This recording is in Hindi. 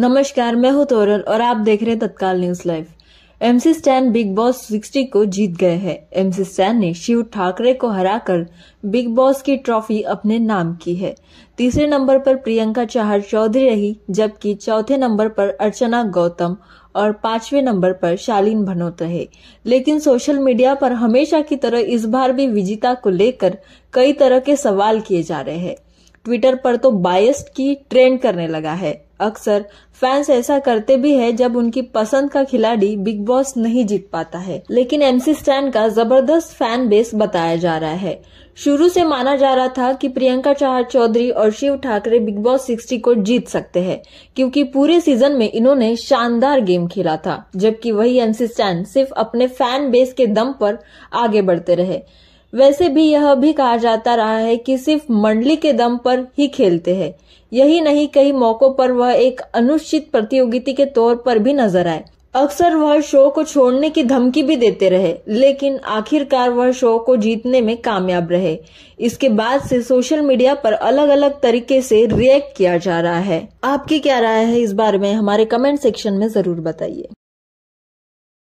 नमस्कार मैं हूं तोरल और आप देख रहे हैं तत्काल news live MC Stan Bigg Boss 60 को जीत गए हैं एमसी स्टैन ने शिव ठाकरे को हराकर बिग बॉस की ट्रॉफी अपने नाम की है तीसरे नंबर पर प्रियंका चहर चौधरी रही जबकि चौथे नंबर पर अर्चना गौतम और पांचवें नंबर पर शालीन भनोत रहे लेकिन सोशल मीडिया पर हमेशा की तरह इस बार भी विजेता को लेकर कई तरह के सवाल किए जा रहे हैं ट्विटर पर तो बायस्ट की ट्रेंड करने लगा है अक्सर फैंस ऐसा करते भी है जब उनकी पसंद का खिलाड़ी बिग बॉस नहीं जीत पाता है लेकिन एमसी स्टैन का जबरदस्त फैन बेस बताया जा रहा है शुरू से माना जा रहा था कि प्रियंका चाह चौधरी और शिव ठाकरे बिग बॉस 60 को जीत सकते हैं क्योंकि पूरे सीजन में इन्होंने शानदार गेम खेला था जबकि वही एमसी स्टैन सिर्फ अपने फैन बेस के दम पर आगे बढ़ते रहे वैसे भी यह भी कहा जाता रहा है कि सिर्फ मंडली के दम पर ही खेलते हैं यही नहीं कई मौकों पर वह एक अनुचित प्रतियोगिता के तौर पर भी नजर आए अक्सर वह शो को छोड़ने की धमकी भी देते रहे लेकिन आखिरकार वह शो को जीतने में कामयाब रहे इसके बाद से सोशल मीडिया पर अलग अलग तरीके से रिएक्ट किया जा रहा है आपकी क्या राय है इस बारे में हमारे कमेंट सेक्शन में जरूर बताइए